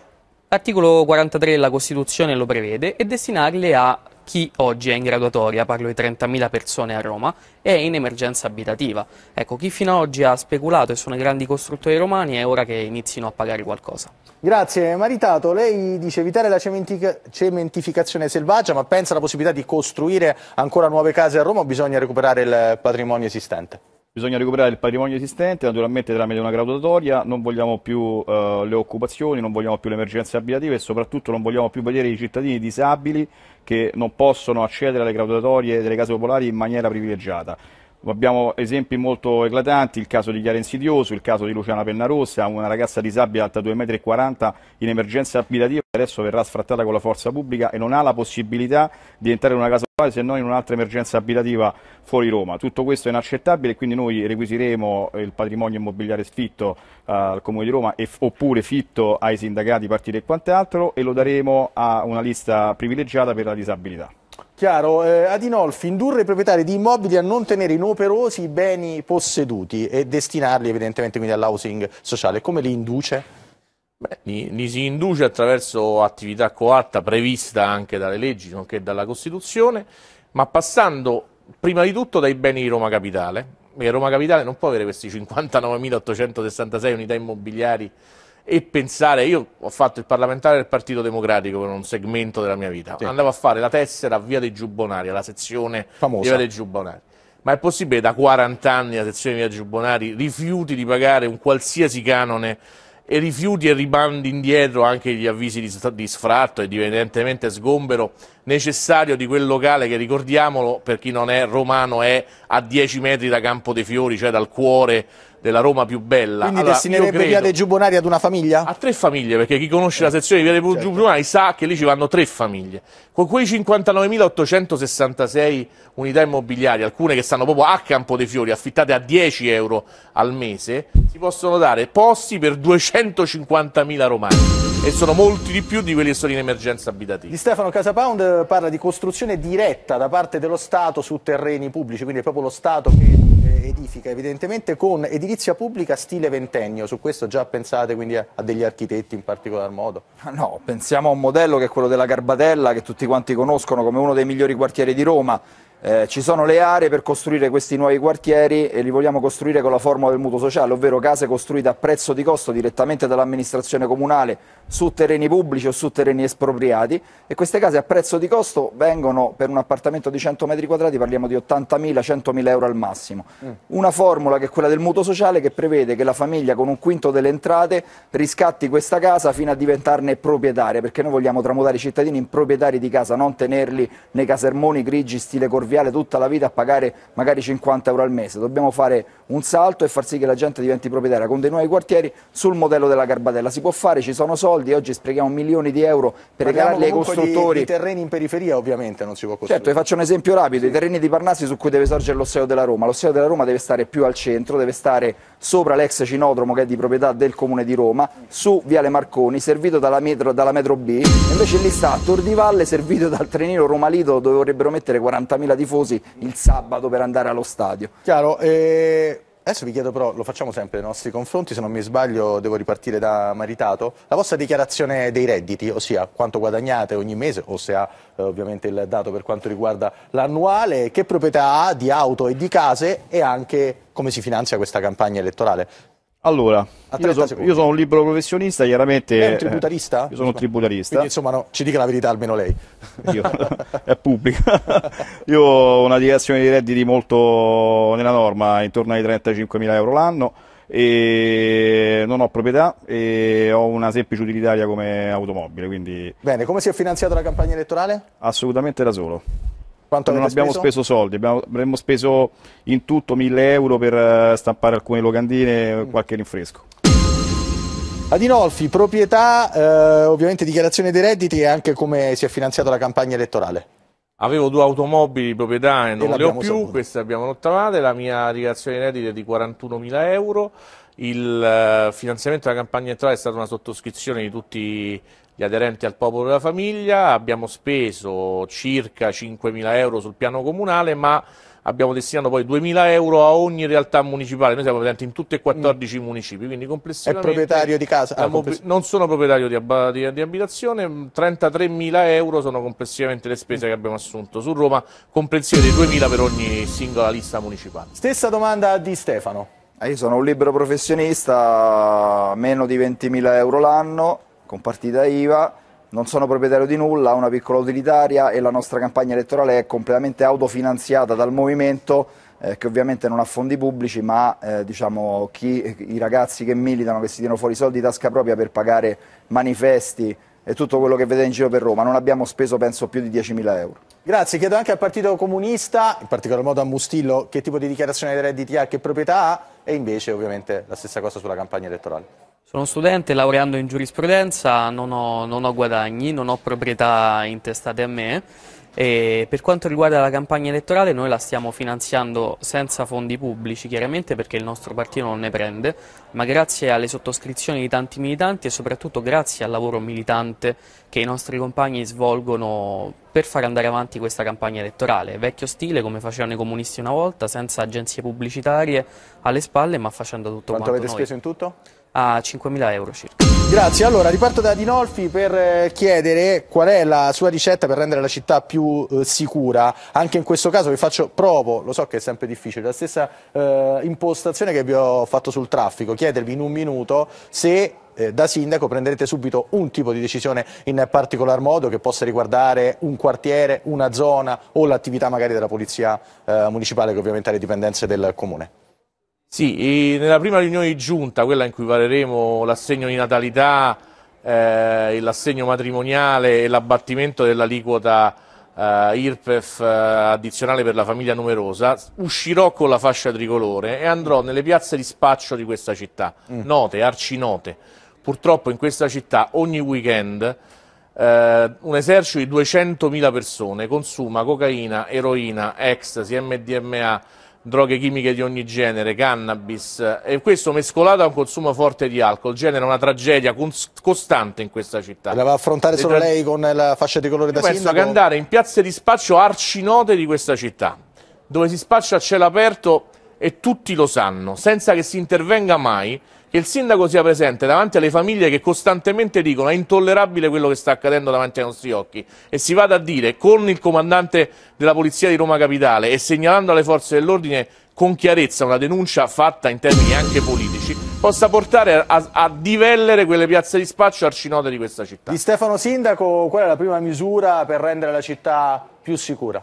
L'articolo 43 della Costituzione lo prevede e destinarle a chi oggi è in graduatoria, parlo di 30.000 persone a Roma, è in emergenza abitativa. Ecco, chi fino ad oggi ha speculato e sono i grandi costruttori romani è ora che inizino a pagare qualcosa. Grazie. Maritato, lei dice evitare la cementificazione selvaggia, ma pensa alla possibilità di costruire ancora nuove case a Roma o bisogna recuperare il patrimonio esistente? Bisogna recuperare il patrimonio esistente, naturalmente tramite una graduatoria, non vogliamo più eh, le occupazioni, non vogliamo più le emergenze abitative e soprattutto non vogliamo più vedere i cittadini disabili che non possono accedere alle graduatorie delle case popolari in maniera privilegiata. Abbiamo esempi molto eclatanti, il caso di Chiara Insidioso, il caso di Luciana Pennarossa, una ragazza disabile alta 2,40 m in emergenza abitativa che adesso verrà sfrattata con la forza pubblica e non ha la possibilità di entrare in una casa se non in un'altra emergenza abitativa fuori Roma. Tutto questo è inaccettabile e quindi noi requisiremo il patrimonio immobiliare sfitto eh, al Comune di Roma oppure fitto ai sindacati, partiti e quant'altro e lo daremo a una lista privilegiata per la disabilità. Chiaro, eh, Adinolfi, indurre i proprietari di immobili a non tenere inoperosi i beni posseduti e destinarli evidentemente quindi all'housing sociale, come li induce? Beh, li, li, si induce attraverso attività coatta prevista anche dalle leggi, nonché dalla Costituzione, ma passando prima di tutto dai beni di Roma Capitale, perché Roma Capitale non può avere questi 59.866 unità immobiliari e pensare, io ho fatto il parlamentare del Partito Democratico per un segmento della mia vita, sì. andavo a fare la tessera a Via dei Giubbonari, alla sezione Famosa. di Via dei Giubbonari. Ma è possibile da 40 anni la sezione di Via dei Giubbonari rifiuti di pagare un qualsiasi canone e rifiuti e ribandi indietro anche gli avvisi di, di sfratto e di evidentemente sgombero necessario di quel locale che ricordiamolo per chi non è romano è a 10 metri da Campo dei Fiori, cioè dal cuore della Roma più bella. Quindi allora, destinerebbe credo, Via dei Giubonari ad una famiglia? A tre famiglie, perché chi conosce eh, la sezione di Via dei certo. Giubonari sa che lì ci vanno tre famiglie. Con quei 59.866 unità immobiliari, alcune che stanno proprio a Campo dei Fiori, affittate a 10 euro al mese, si possono dare posti per 250.000 romani e sono molti di più di quelli che sono in emergenza abitativa. Di Stefano Casapound eh, parla di costruzione diretta da parte dello Stato su terreni pubblici, quindi è proprio lo Stato che edifica evidentemente con edilizia pubblica stile ventennio, su questo già pensate quindi a, degli architetti in particolar modo? No, pensiamo a un modello che è quello della Garbatella che tutti quanti conoscono come uno dei migliori quartieri di Roma, eh, ci sono le aree per costruire questi nuovi quartieri e li vogliamo costruire con la formula del mutuo sociale, ovvero case costruite a prezzo di costo direttamente dall'amministrazione comunale su terreni pubblici o su terreni espropriati e queste case a prezzo di costo vengono per un appartamento di 100 metri quadrati, parliamo di 80.000-100.000 euro al massimo. Mm. Una formula che è quella del mutuo sociale che prevede che la famiglia con un quinto delle entrate riscatti questa casa fino a diventarne proprietaria, perché noi vogliamo tramutare i cittadini in proprietari di casa, non tenerli nei casermoni grigi stile corvette pluviale tutta la vita a pagare magari 50 euro al mese, dobbiamo fare un salto e far sì che la gente diventi proprietaria con dei nuovi quartieri sul modello della Garbatella, si può fare, ci sono soldi, oggi sprechiamo milioni di euro per regalarli ai costruttori. Di, di terreni in periferia ovviamente non si può costruire. Certo, vi faccio un esempio rapido, sì. i terreni di Parnassi su cui deve sorgere l'Osseo della Roma, l'Osseo della Roma deve stare più al centro, deve stare sopra l'ex cinodromo che è di proprietà del Comune di Roma, su Viale Marconi, servito dalla metro, dalla metro B, invece lì sta Tor di Valle, servito dal trenino Roma Lido, dove vorrebbero mettere 40.000 tifosi il sabato per andare allo stadio. Chiaro, eh, Adesso vi chiedo però, lo facciamo sempre nei nostri confronti, se non mi sbaglio devo ripartire da Maritato, la vostra dichiarazione dei redditi, ossia quanto guadagnate ogni mese o se ha eh, ovviamente il dato per quanto riguarda l'annuale, che proprietà ha di auto e di case e anche come si finanzia questa campagna elettorale. Allora, io, so, io, sono un libero professionista, chiaramente... È un tributarista? Eh, io sono un tributarista. Quindi, insomma, no, ci dica la verità almeno lei. Io, è pubblica. io ho una dichiarazione di redditi molto nella norma, intorno ai 35.000 euro l'anno, e non ho proprietà e ho una semplice utilitaria come automobile, quindi... Bene, come si è finanziata la campagna elettorale? Assolutamente da solo. Quanto non abbiamo speso, speso soldi, abbiamo, avremmo speso in tutto 1000 euro per eh, stampare alcune locandine e mm. qualche rinfresco. Adinolfi, proprietà, eh, ovviamente dichiarazione dei redditi e anche come si è finanziata la campagna elettorale. Avevo due automobili di proprietà e non e le ho più, saputo. queste abbiamo nottavate, la mia dichiarazione dei redditi è di 41.000 euro, il eh, finanziamento della campagna elettorale è stata una sottoscrizione di tutti gli aderenti al popolo della famiglia, abbiamo speso circa 5.000 euro sul piano comunale, ma abbiamo destinato poi 2.000 euro a ogni realtà municipale, noi siamo presenti in tutti e 14 mm. municipi, quindi complessivamente... È proprietario di casa? Ah, compless non sono proprietario di, ab di, di abitazione, 33.000 euro sono complessivamente le spese mm. che abbiamo assunto su Roma, comprensive di 2.000 per ogni singola lista municipale. Stessa domanda di Stefano. Eh, io sono un libero professionista, meno di 20.000 euro l'anno, con partita IVA, non sono proprietario di nulla, ho una piccola utilitaria e la nostra campagna elettorale è completamente autofinanziata dal movimento eh, che ovviamente non ha fondi pubblici, ma eh, diciamo, chi, i ragazzi che militano, che si tirano fuori i soldi di tasca propria per pagare manifesti e tutto quello che vede in giro per Roma, non abbiamo speso penso più di 10.000 euro. Grazie, chiedo anche al Partito Comunista, in particolar modo a Mustillo, che tipo di dichiarazione dei redditi ha, che proprietà ha e invece ovviamente la stessa cosa sulla campagna elettorale. Sono studente laureando in giurisprudenza, non ho, non ho guadagni, non ho proprietà intestate a me e per quanto riguarda la campagna elettorale noi la stiamo finanziando senza fondi pubblici chiaramente perché il nostro partito non ne prende, ma grazie alle sottoscrizioni di tanti militanti e soprattutto grazie al lavoro militante che i nostri compagni svolgono per far andare avanti questa campagna elettorale, vecchio stile come facevano i comunisti una volta, senza agenzie pubblicitarie alle spalle ma facendo tutto Quanto quanto avete noi. speso in tutto? a 5.000 euro circa. Grazie, allora riparto da Dinolfi per eh, chiedere qual è la sua ricetta per rendere la città più eh, sicura, anche in questo caso vi faccio provo, lo so che è sempre difficile, la stessa eh, impostazione che vi ho fatto sul traffico, chiedervi in un minuto se eh, da sindaco prenderete subito un tipo di decisione in particolar modo che possa riguardare un quartiere, una zona o l'attività magari della polizia eh, municipale che ovviamente ha le dipendenze del comune. Sì, nella prima riunione di giunta, quella in cui valeremo l'assegno di natalità, eh, l'assegno matrimoniale e l'abbattimento dell'aliquota eh, IRPEF eh, addizionale per la famiglia numerosa, uscirò con la fascia tricolore e andrò nelle piazze di spaccio di questa città, mm. note, arcinote. Purtroppo in questa città ogni weekend eh, un esercito di 200.000 persone consuma cocaina, eroina, ecstasy, MDMA, droghe chimiche di ogni genere, cannabis, e questo mescolato a un consumo forte di alcol genera una tragedia costante in questa città. Deve affrontare solo lei con la fascia di colore da penso sindaco? Penso che andare in piazze di spaccio arcinote di questa città, dove si spaccia a cielo aperto e tutti lo sanno, senza che si intervenga mai, che il sindaco sia presente davanti alle famiglie che costantemente dicono è intollerabile quello che sta accadendo davanti ai nostri occhi e si vada a dire con il comandante della polizia di Roma Capitale e segnalando alle forze dell'ordine con chiarezza una denuncia fatta in termini anche politici possa portare a, a divellere quelle piazze di spaccio arcinote di questa città. Di Stefano Sindaco, qual è la prima misura per rendere la città più sicura?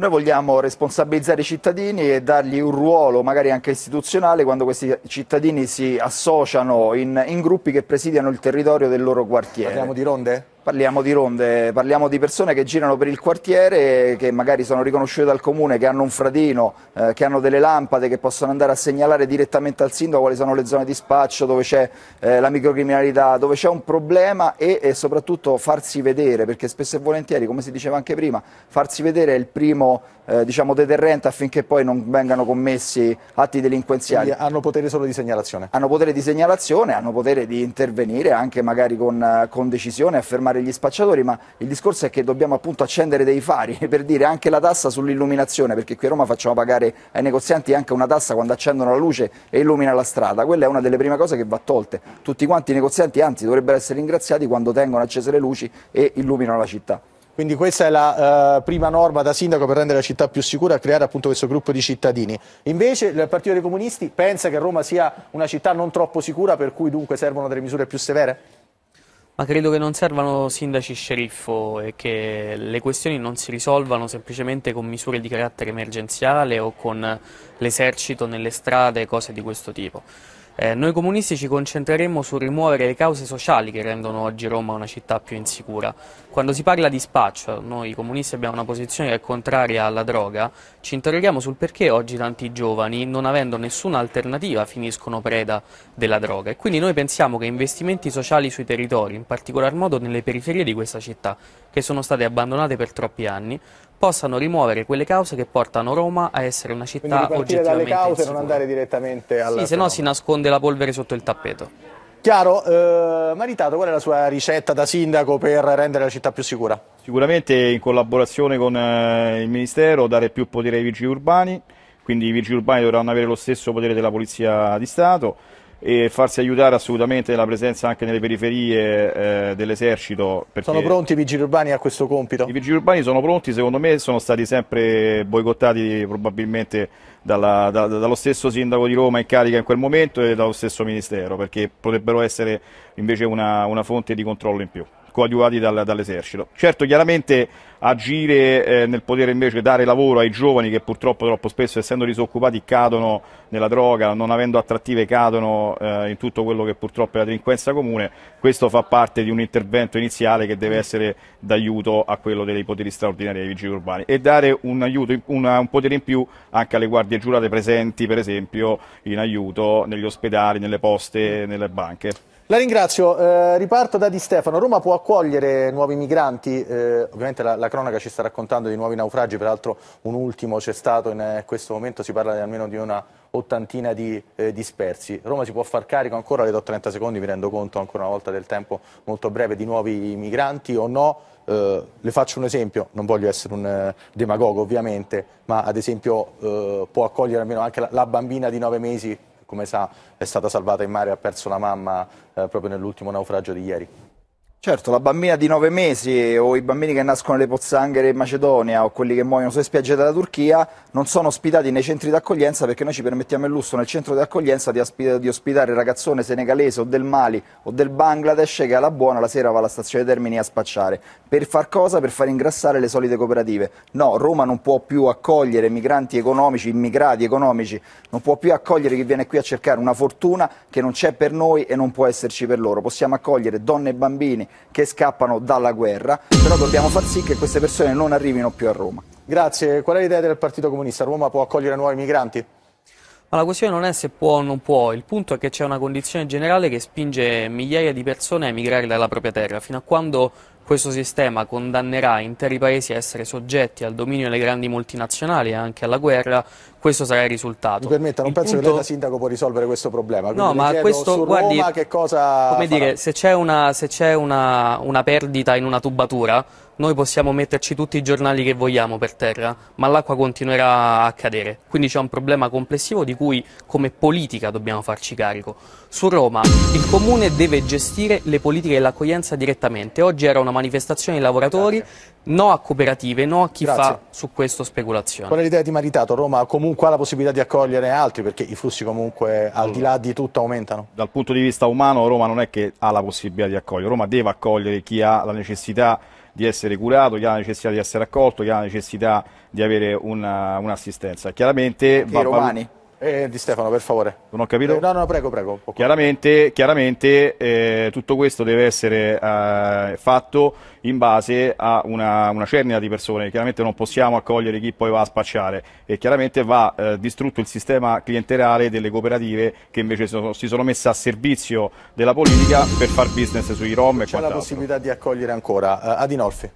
Noi vogliamo responsabilizzare i cittadini e dargli un ruolo magari anche istituzionale quando questi cittadini si associano in, in gruppi che presidiano il territorio del loro quartiere. Parliamo di ronde? Parliamo di ronde, parliamo di persone che girano per il quartiere, che magari sono riconosciute dal comune, che hanno un fradino, eh, che hanno delle lampade, che possono andare a segnalare direttamente al sindaco quali sono le zone di spaccio, dove c'è eh, la microcriminalità, dove c'è un problema e, e, soprattutto farsi vedere, perché spesso e volentieri, come si diceva anche prima, farsi vedere è il primo eh, diciamo, deterrente affinché poi non vengano commessi atti delinquenziali. Quindi hanno potere solo di segnalazione? Hanno potere di segnalazione, hanno potere di intervenire anche magari con, eh, con decisione, affermare chiamare gli spacciatori, ma il discorso è che dobbiamo appunto accendere dei fari per dire anche la tassa sull'illuminazione, perché qui a Roma facciamo pagare ai negozianti anche una tassa quando accendono la luce e illumina la strada. Quella è una delle prime cose che va tolte. Tutti quanti i negozianti anzi dovrebbero essere ringraziati quando tengono accese le luci e illuminano la città. Quindi questa è la eh, prima norma da sindaco per rendere la città più sicura, creare appunto questo gruppo di cittadini. Invece il Partito dei Comunisti pensa che Roma sia una città non troppo sicura per cui dunque servono delle misure più severe? Ma credo che non servano sindaci sceriffo e che le questioni non si risolvano semplicemente con misure di carattere emergenziale o con l'esercito nelle strade, cose di questo tipo. Eh, noi comunisti ci concentreremo su rimuovere le cause sociali che rendono oggi Roma una città più insicura. Quando si parla di spaccio, noi comunisti abbiamo una posizione che è contraria alla droga, ci interroghiamo sul perché oggi tanti giovani, non avendo nessuna alternativa, finiscono preda della droga. E quindi noi pensiamo che investimenti sociali sui territori, in particolar modo nelle periferie di questa città, che sono state abbandonate per troppi anni, possano rimuovere quelle cause che portano Roma a essere una città oggettivamente insicura. dalle cause e non andare direttamente alla... Sì, se no si nasconde la polvere sotto il tappeto. Chiaro, eh, Maritato, qual è la sua ricetta da sindaco per rendere la città più sicura? Sicuramente in collaborazione con eh, il Ministero dare più potere ai vigili urbani, quindi i vigili urbani dovranno avere lo stesso potere della Polizia di Stato, e farsi aiutare assolutamente la presenza anche nelle periferie eh, dell'esercito. Sono pronti i vigili urbani a questo compito? I vigili urbani sono pronti, secondo me sono stati sempre boicottati probabilmente dalla, da, dallo stesso sindaco di Roma in carica in quel momento e dallo stesso ministero perché potrebbero essere invece una, una fonte di controllo in più coadiuvati dal, dall'esercito. Certo, chiaramente agire eh, nel potere invece dare lavoro ai giovani che purtroppo troppo spesso essendo disoccupati cadono nella droga, non avendo attrattive cadono eh, in tutto quello che purtroppo è la delinquenza comune, questo fa parte di un intervento iniziale che deve essere d'aiuto a quello dei poteri straordinari dei vigili urbani e dare un, aiuto, una, un potere in più anche alle guardie giurate presenti per esempio in aiuto negli ospedali, nelle poste, nelle banche. La ringrazio, eh, riparto da Di Stefano. Roma può accogliere nuovi migranti? Eh, ovviamente la, la, cronaca ci sta raccontando di nuovi naufragi, peraltro un ultimo c'è stato in eh, questo momento, si parla di almeno di una ottantina di eh, dispersi. Roma si può far carico ancora, le do 30 secondi, mi rendo conto ancora una volta del tempo molto breve, di nuovi migranti o no? Eh, le faccio un esempio, non voglio essere un demagogo ovviamente, ma ad esempio può accogliere almeno anche la, la bambina di nove mesi come sa è stata salvata in mare e ha perso la mamma eh, proprio nell'ultimo naufragio di ieri. Certo, la bambina di nove mesi o i bambini che nascono nelle pozzanghere in Macedonia o quelli che muoiono sulle spiagge della Turchia non sono ospitati nei centri d'accoglienza perché noi ci permettiamo il lusso nel centro d'accoglienza di, di, ospitare il ragazzone senegalese o del Mali o del Bangladesh che alla buona la sera va alla stazione Termini a spacciare. Per far cosa? Per far ingrassare le solite cooperative. No, Roma non può più accogliere migranti economici, immigrati economici, non può più accogliere chi viene qui a cercare una fortuna che non c'è per noi e non può esserci per loro. Possiamo accogliere donne e bambini che scappano dalla guerra, però dobbiamo far sì che queste persone non arrivino più a Roma. Grazie. Qual è l'idea del Partito Comunista? Roma può accogliere nuovi migranti? Ma la questione non è se può o non può, il punto è che c'è una condizione generale che spinge migliaia di persone a emigrare dalla propria terra. Fino a quando questo sistema condannerà interi paesi a essere soggetti al dominio delle grandi multinazionali e anche alla guerra, questo sarà il risultato. Mi permetta, non il penso punto... che lei da sindaco può risolvere questo problema. Quindi no, ma questo, su guardi, Roma che cosa Come farà? dire, se c'è, una, una, una perdita in una tubatura, noi possiamo metterci tutti i giornali che vogliamo per terra, ma l'acqua continuerà a cadere. Quindi c'è un problema complessivo di cui come politica dobbiamo farci carico. Su Roma il comune deve gestire le politiche dell'accoglienza direttamente. Oggi era una manifestazione dei lavoratori No a cooperative, no a chi Grazie. fa su questo speculazione. Qual è l'idea di Maritato? Roma comunque ha la possibilità di accogliere altri perché i flussi comunque al di là di tutto aumentano. Dal punto di vista umano Roma non è che ha la possibilità di accogliere, Roma deve accogliere chi ha la necessità di essere curato, chi ha la necessità di essere accolto, chi ha la necessità di avere un'assistenza. Un Chiaramente... I romani. Eh, di Stefano, per favore. Non ho capito? Eh, no, no, prego, prego. Chiaramente, chiaramente eh, tutto questo deve essere eh, fatto in base a una, una, cernia di persone. Chiaramente non possiamo accogliere chi poi va a spacciare e chiaramente va eh, distrutto il sistema clientelare delle cooperative che invece sono, si sono messe a servizio della politica per far business sui rom e quant'altro. C'è la possibilità di accogliere ancora. Eh, Adinolfi.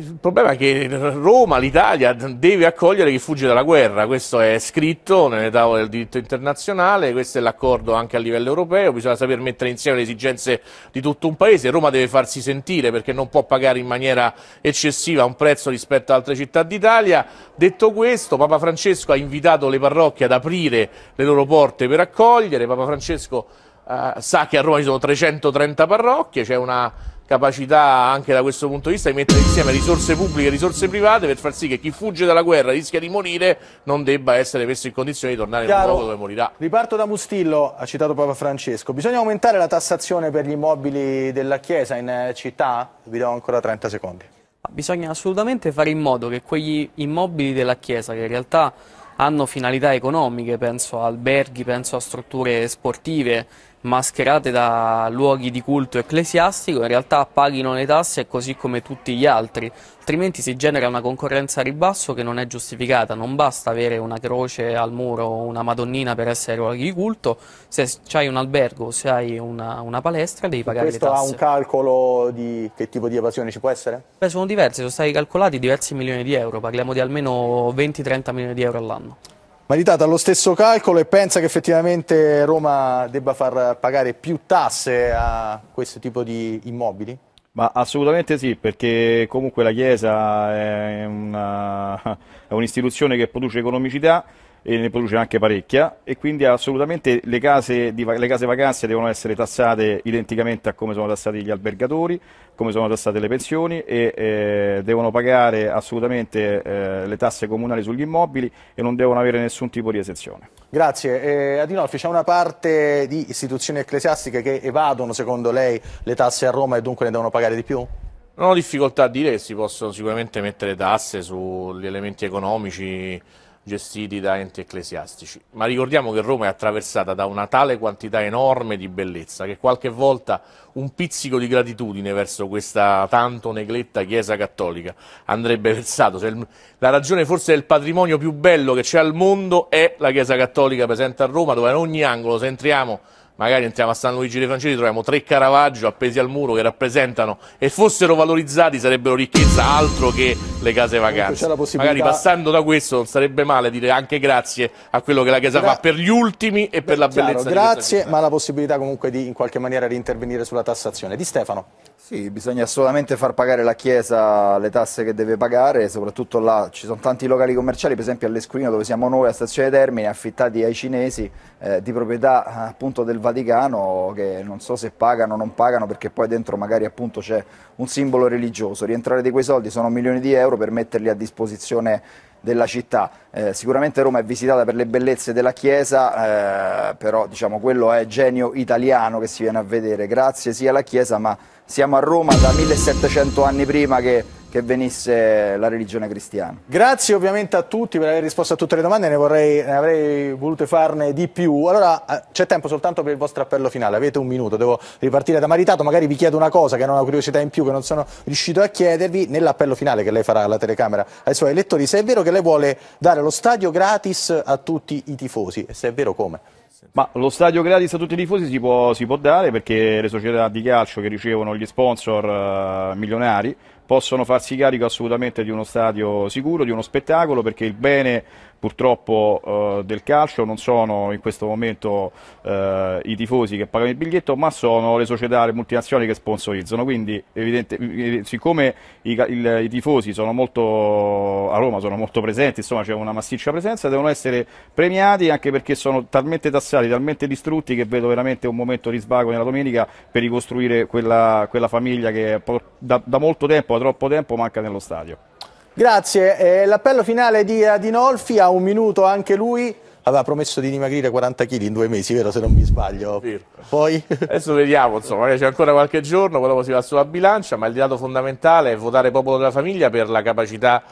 Il problema è che Roma, l'Italia, deve accogliere chi fugge dalla guerra, questo è scritto nelle tavole del diritto internazionale, questo è l'accordo anche a livello europeo, bisogna saper mettere insieme le esigenze di tutto un paese, Roma deve farsi sentire perché non può pagare in maniera eccessiva un prezzo rispetto ad altre città d'Italia. Detto questo, Papa Francesco ha invitato le parrocchie ad aprire le loro porte per accogliere, Papa Francesco eh, sa che a Roma ci sono 330 parrocchie, c'è una capacità anche da questo punto di vista di mettere insieme risorse pubbliche e risorse private per far sì che chi fugge dalla guerra rischia di morire non debba essere messo in condizione di tornare Chiaro, in un luogo dove morirà. Riparto da Mustillo, ha citato Papa Francesco, bisogna aumentare la tassazione per gli immobili della Chiesa in eh, città? Vi do ancora 30 secondi. Bisogna assolutamente fare in modo che quegli immobili della Chiesa che in realtà hanno finalità economiche, penso a alberghi, penso a strutture sportive, mascherate da luoghi di culto ecclesiastico in realtà paghino le tasse così come tutti gli altri, altrimenti si genera una concorrenza a ribasso che non è giustificata, non basta avere una croce al muro o una madonnina per essere luoghi di culto, se hai un albergo, se hai una, una palestra devi pagare le tasse. Questo ha un calcolo di che tipo di evasione ci può essere? Beh sono diversi, sono stati calcolati diversi milioni di euro, parliamo di almeno 20-30 milioni di euro all'anno ma ridata allo stesso calcolo e pensa che effettivamente Roma debba far pagare più tasse a questo tipo di immobili? Ma assolutamente sì, perché comunque la Chiesa è, una, è un'istituzione che produce economicità e ne produce anche parecchia e quindi assolutamente le case, di, le case vacanze devono essere tassate identicamente a come sono tassati gli albergatori, come sono tassate le pensioni e eh, devono pagare assolutamente eh, le tasse comunali sugli immobili e non devono avere nessun tipo di esenzione. Grazie. Eh, Adinolfi, c'è una parte di istituzioni ecclesiastiche che evadono secondo lei le tasse a Roma e dunque ne devono pagare di più? Non ho difficoltà a dire che si possono sicuramente mettere tasse sugli elementi economici gestiti da enti ecclesiastici. Ma ricordiamo che Roma è attraversata da una tale quantità enorme di bellezza che qualche volta un pizzico di gratitudine verso questa tanto negletta Chiesa Cattolica andrebbe versato. Il, la ragione forse del patrimonio più bello che c'è al mondo è la Chiesa Cattolica presente a Roma, dove in ogni angolo, se entriamo, magari entriamo a San Luigi dei Francesi, troviamo tre Caravaggio appesi al muro che rappresentano e fossero valorizzati sarebbero ricchezza altro che le case vacanze. Possibilità... Magari passando da questo non sarebbe male dire anche grazie a quello che la Chiesa Gra fa per gli ultimi e per Beh, la bellezza. Chiaro, grazie, ma la possibilità comunque di in qualche maniera di intervenire sulla tassazione. Di Stefano. Sì, bisogna assolutamente far pagare la Chiesa le tasse che deve pagare, soprattutto là ci sono tanti locali commerciali, per esempio all'Esquilino dove siamo noi a Stazione Termini, affittati ai cinesi eh, di proprietà appunto del Vaticano che non so se pagano o non pagano perché poi dentro magari appunto c'è un simbolo religioso. Rientrare di quei soldi sono milioni di euro per metterli a disposizione della città. Eh, sicuramente Roma è visitata per le bellezze della chiesa, eh, però diciamo quello è genio italiano che si viene a vedere, grazie sia alla chiesa ma siamo a Roma da 1700 anni prima che, che, venisse la religione cristiana. Grazie ovviamente a tutti per aver risposto a tutte le domande, ne, vorrei, ne avrei volute farne di più. Allora eh, c'è tempo soltanto per il vostro appello finale, avete un minuto, devo ripartire da Maritato, magari vi chiedo una cosa che non ho una curiosità in più che non sono riuscito a chiedervi nell'appello finale che lei farà alla telecamera ai suoi elettori, se è vero che lei vuole dare lo stadio gratis a tutti i tifosi e se è vero come? Ma lo stadio gratis a tutti i tifosi si può, si può dare perché le società di calcio che ricevono gli sponsor eh, milionari possono farsi carico assolutamente di uno stadio sicuro, di uno spettacolo, perché il bene purtroppo eh, del calcio non sono in questo momento eh, i tifosi che pagano il biglietto, ma sono le società le multinazionali che sponsorizzano. Quindi, evidente, eh, siccome i, il, i tifosi molto, a Roma sono molto presenti, insomma c'è una massiccia presenza, devono essere premiati anche perché sono talmente tassati, talmente distrutti che vedo veramente un momento di svago nella domenica per ricostruire quella, quella famiglia che da, da molto tempo, da troppo tempo, manca nello stadio. Grazie, eh, l'appello finale di Adinolfi ha un minuto anche lui aveva promesso di dimagrire 40 kg in due mesi, vero se non mi sbaglio. Poi... Adesso vediamo, insomma, c'è ancora qualche giorno, poi dopo si va sulla bilancia, ma il dato fondamentale è votare popolo della famiglia per la capacità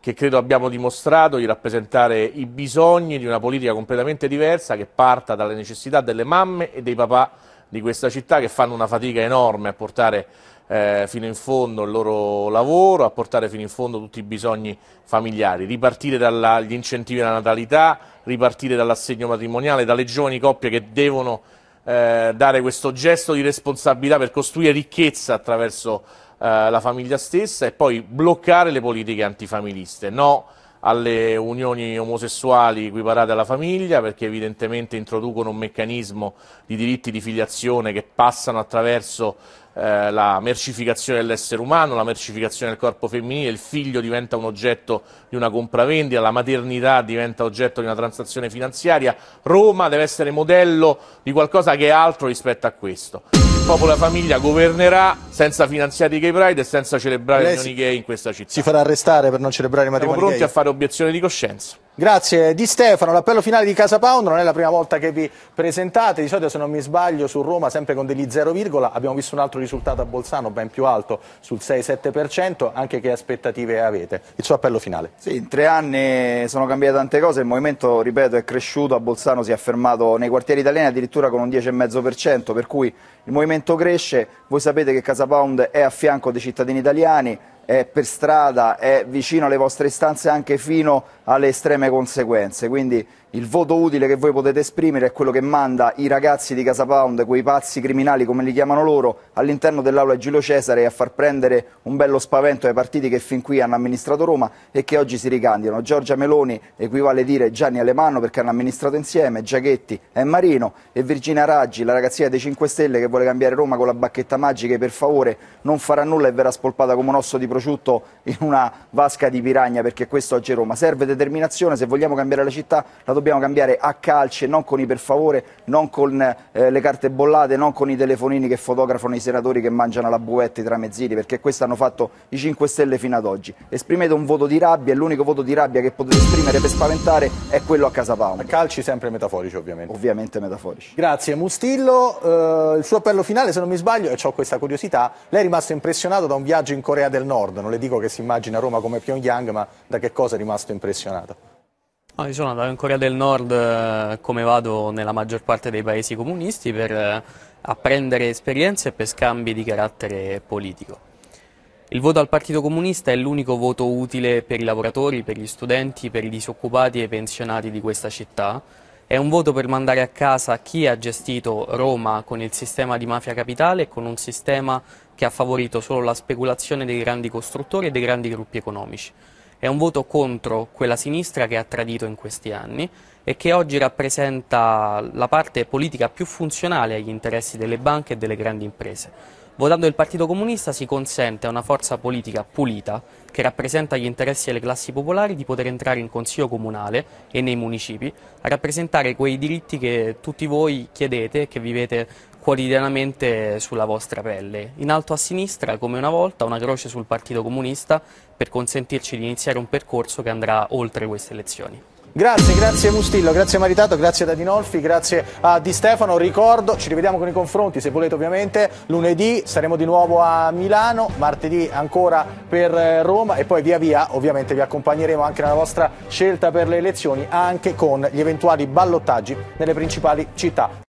che credo abbiamo dimostrato di rappresentare i bisogni di una politica completamente diversa che parta dalle necessità delle mamme e dei papà di questa città che fanno una fatica enorme a portare eh, fino in fondo il loro lavoro, a portare fino in fondo tutti i bisogni familiari, ripartire dagli incentivi alla natalità, ripartire dall'assegno matrimoniale, dalle giovani coppie che devono eh, dare questo gesto di responsabilità per costruire ricchezza attraverso eh, la famiglia stessa e poi bloccare le politiche antifamiliste. No alle unioni omosessuali equiparate alla famiglia perché evidentemente introducono un meccanismo di diritti di filiazione che passano attraverso eh, la mercificazione dell'essere umano, la mercificazione del corpo femminile, il figlio diventa un oggetto di una compravendita, la maternità diventa oggetto di una transazione finanziaria, Roma deve essere modello di qualcosa che è altro rispetto a questo. Il popolo e la famiglia governerà senza finanziare i gay pride e senza celebrare le i gay in questa città. Si farà arrestare per non celebrare i matrimoni gay? Siamo pronti gay. a fare obiezione di coscienza. Grazie Di Stefano, l'appello finale di Casa Pound non è la prima volta che vi presentate, di solito se non mi sbaglio su Roma sempre con degli 0, abbiamo visto un altro risultato a Bolzano ben più alto sul 6-7%, anche che aspettative avete? Il suo appello finale? Sì, in tre anni sono cambiate tante cose, il movimento ripeto è cresciuto, a Bolzano si è affermato nei quartieri italiani addirittura con un 10,5%, per cui il movimento cresce, voi sapete che Casa Pound è a fianco dei cittadini italiani, è per strada, è vicino alle vostre istanze anche fino alle estreme conseguenze. Quindi il voto utile che voi potete esprimere è quello che manda i ragazzi di Casa Pound, quei pazzi criminali come li chiamano loro, all'interno dell'aula Giulio Cesare a far prendere un bello spavento ai partiti che fin qui hanno amministrato Roma e che oggi si ricandidano. Giorgia Meloni equivale a dire Gianni Alemanno perché hanno amministrato insieme, Giachetti e Marino e Virginia Raggi, la ragazzina dei 5 Stelle che vuole cambiare Roma con la bacchetta magica e per favore non farà nulla e verrà spolpata come un osso di prosciutto in una vasca di piragna perché questo oggi è Roma. Serve determinazione, se vogliamo cambiare la città la dobbiamo dobbiamo cambiare a calce, non con i per favore, non con eh, le carte bollate, non con i telefonini che fotografano i senatori che mangiano la e i tramezzini, perché questo hanno fatto i 5 Stelle fino ad oggi. Esprimete un voto di rabbia e l'unico voto di rabbia che potete esprimere per spaventare è quello a Casa Pound. A calci sempre metaforici ovviamente. Ovviamente metaforici. Grazie Mustillo, eh, il suo appello finale se non mi sbaglio, e ho questa curiosità, lei è rimasto impressionato da un viaggio in Corea del Nord, non le dico che si immagina Roma come Pyongyang, ma da che cosa è rimasto impressionato? No, ah, io sono andato in Corea del Nord eh, come vado nella maggior parte dei paesi comunisti per eh, apprendere esperienze e per scambi di carattere politico. Il voto al Partito Comunista è l'unico voto utile per i lavoratori, per gli studenti, per i disoccupati e i pensionati di questa città. È un voto per mandare a casa chi ha gestito Roma con il sistema di mafia capitale e con un sistema che ha favorito solo la speculazione dei grandi costruttori e dei grandi gruppi economici. È un voto contro quella sinistra che ha tradito in questi anni e che oggi rappresenta la parte politica più funzionale agli interessi delle banche e delle grandi imprese. Votando il Partito Comunista si consente a una forza politica pulita, che rappresenta gli interessi delle classi popolari, di poter entrare in consiglio comunale e nei municipi, a rappresentare quei diritti che tutti voi chiedete, e che vivete quotidianamente sulla vostra pelle. In alto a sinistra, come una volta, una croce sul Partito Comunista per consentirci di iniziare un percorso che andrà oltre queste elezioni. Grazie, grazie Mustillo, grazie Maritato, grazie ad Adinolfi, grazie a Di Stefano. Ricordo, ci rivediamo con i confronti se volete ovviamente. Lunedì saremo di nuovo a Milano, martedì ancora per eh, Roma e poi via via ovviamente vi accompagneremo anche nella vostra scelta per le elezioni anche con gli eventuali ballottaggi nelle principali città.